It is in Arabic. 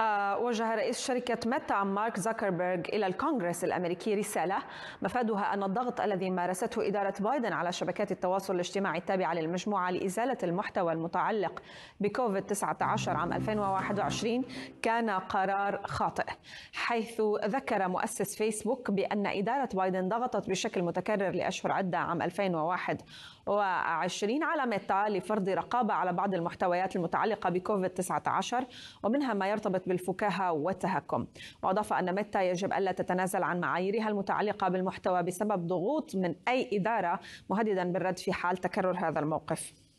آه، وجه رئيس شركة ميتا مارك زكربرغ إلى الكونغرس الأمريكي رسالة مفادها أن الضغط الذي مارسته إدارة بايدن على شبكات التواصل الاجتماعي التابعة للمجموعة لإزالة المحتوى المتعلق بكوفيد-19 عام 2021 كان قرار خاطئ حيث ذكر مؤسس فيسبوك بأن إدارة بايدن ضغطت بشكل متكرر لأشهر عدة عام 2021 على ميتا لفرض رقابة على بعض المحتويات المتعلقة بكوفيد-19 ومنها ما يرتبط بالفكاهة والتهكم وأضاف أن ميتا يجب ألا تتنازل عن معاييرها المتعلقة بالمحتوى بسبب ضغوط من أي إدارة مهددا بالرد في حال تكرر هذا الموقف